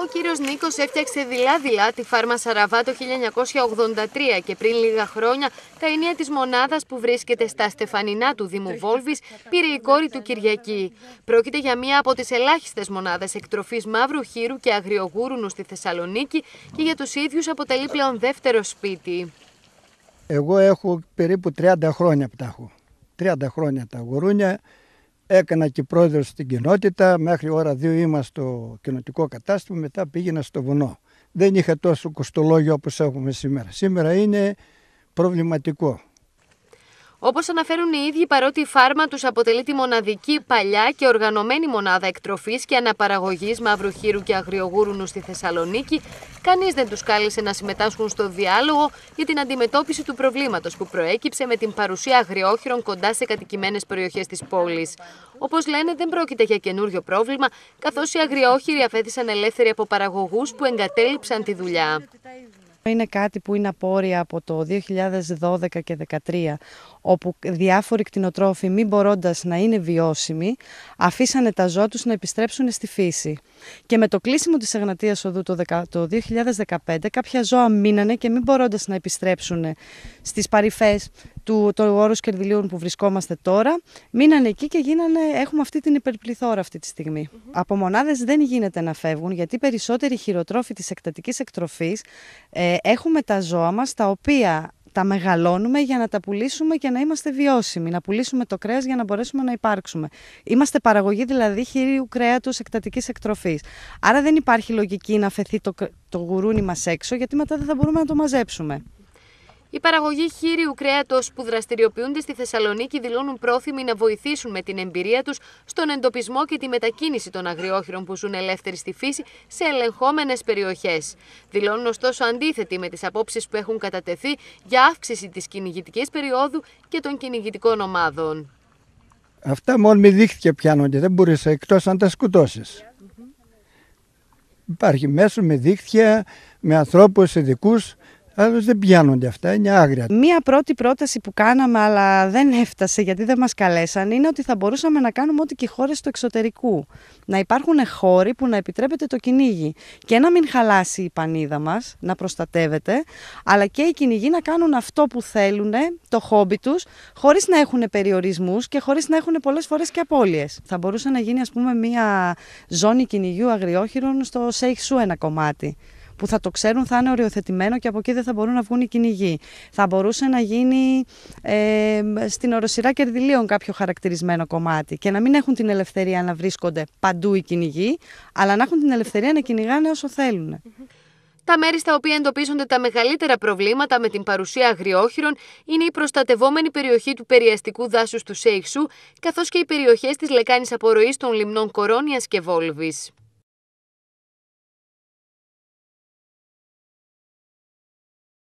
Ο κύριος Νίκος έφτιαξε δειλά-δειλά τη φάρμα Σαραβά το 1983 και πριν λίγα χρόνια τα ενία της μονάδας που βρίσκεται στα στεφανινά του Δήμου Βόλβης πήρε η κόρη του Κυριακή. Πρόκειται για μία από τις ελάχιστες μονάδες εκτροφής μαύρου χείρου και αγριογούρουνου στη Θεσσαλονίκη και για τους ίδιους αποτελεί πλέον δεύτερο σπίτι. Εγώ έχω περίπου 30 χρόνια που τα έχω. 30 χρόνια τα γουρούνια. Έκανα και πρόεδρος στην κοινότητα. Μέχρι ώρα 2 είμαι στο κοινοτικό κατάστημα. Μετά πήγαινα στο βουνό. Δεν είχα τόσο κοστολόγιο όπως έχουμε σήμερα. Σήμερα είναι προβληματικό. Όπως αναφέρουν οι ίδιοι, παρότι η φάρμα τους αποτελεί τη μοναδική παλιά και οργανωμένη μονάδα εκτροφής και αναπαραγωγής μαύρου χείρου και αγριογούρουνου στη Θεσσαλονίκη, κανείς δεν τους κάλεσε να συμμετάσχουν στο διάλογο για την αντιμετώπιση του προβλήματος που προέκυψε με την παρουσία αγριόχειρων κοντά σε κατοικημένες περιοχές της πόλης. Όπως λένε, δεν πρόκειται για καινούριο πρόβλημα, καθώς οι αγριόχειροι αφέθησαν ελεύθεροι από παραγωγούς που εγκατέλειψαν τη δουλειά. Είναι κάτι που είναι απόρρια από το 2012 και 2013, όπου διάφοροι κτηνοτρόφοι μην μπορώντας να είναι βιώσιμοι, αφήσανε τα ζώα τους να επιστρέψουν στη φύση. Και με το κλείσιμο της Εγνατίας Οδού το 2015, κάποια ζώα μείνανε και μην μπορώντας να επιστρέψουν στις παρυφές του το όρου Κερδιλίων που βρισκόμαστε τώρα, μείνανε εκεί και έχουμε αυτή την υπερπληθώρα αυτή τη στιγμή. Mm Από μονάδες δεν γίνεται να φεύγουν, γιατί περισσότεροι χειροτρόφοι της εκτατικής εκτροφής ε, έχουμε τα ζώα μας τα οποία τα μεγαλώνουμε για να τα πουλήσουμε και να είμαστε βιώσιμοι, να πουλήσουμε το κρέας για να μπορέσουμε να υπάρξουμε. Είμαστε παραγωγή δηλαδή χειρίου κρέατος εκτατικής εκτροφής. Άρα δεν υπάρχει λογική να φεθεί το, το γουρούνι μας έξω γιατί μετά δεν θα μπορούμε να το μαζέψουμε. Οι παραγωγοί χείριου κρέατος που δραστηριοποιούνται στη Θεσσαλονίκη δηλώνουν πρόθυμοι να βοηθήσουν με την εμπειρία τους στον εντοπισμό και τη μετακίνηση των αγριόχειρων που ζουν ελεύθεροι στη φύση σε ελεγχόμενες περιοχές. Δηλώνουν ωστόσο αντίθετοι με τις απόψεις που έχουν κατατεθεί για αύξηση της κυνηγητικής περίοδου και των κυνηγητικών ομάδων. Αυτά μόνο με δίχτυα πιάνονται, δεν μπορείς εκτός αν τα σκουτώσεις. Υπάρχει μέσο με δίχτυα, με ανθρώπους ειδικούς Άλλως δεν πιάνονται αυτά, είναι άγρια. Μία πρώτη πρόταση που κάναμε αλλά δεν έφτασε γιατί δεν μας καλέσαν είναι ότι θα μπορούσαμε να κάνουμε ό,τι και χώρες του εξωτερικού. Να υπάρχουν χώροι που να επιτρέπεται το κυνήγι και να μην χαλάσει η πανίδα μας, να προστατεύεται, αλλά και οι κυνηγοί να κάνουν αυτό που θέλουν, το χόμπι τους, χωρίς να έχουν περιορισμούς και χωρίς να έχουν πολλές φορές και απώλειες. Θα μπορούσε να γίνει ας πούμε μία ζώνη κυνηγιού αγριόχειρων στο Σέιχ ένα κομμάτι που θα το ξέρουν, θα είναι οριοθετημένο και από εκεί δεν θα μπορούν να βγουν οι κυνηγοί. Θα μπορούσε να γίνει ε, στην οροσυρά κερδιλίων κάποιο χαρακτηρισμένο κομμάτι και να μην έχουν την ελευθερία να βρίσκονται παντού οι κυνηγοί, αλλά να έχουν την ελευθερία να κυνηγάνε όσο θέλουν. Τα μέρη στα οποία εντοπίζονται τα μεγαλύτερα προβλήματα με την παρουσία αγριόχειρων είναι η προστατευόμενη περιοχή του περιαστικού δάσους του Σέιξου, καθώς και οι περιοχές της λεκάνης απορροής των λιμνών Κορώνιας και Βόλβης.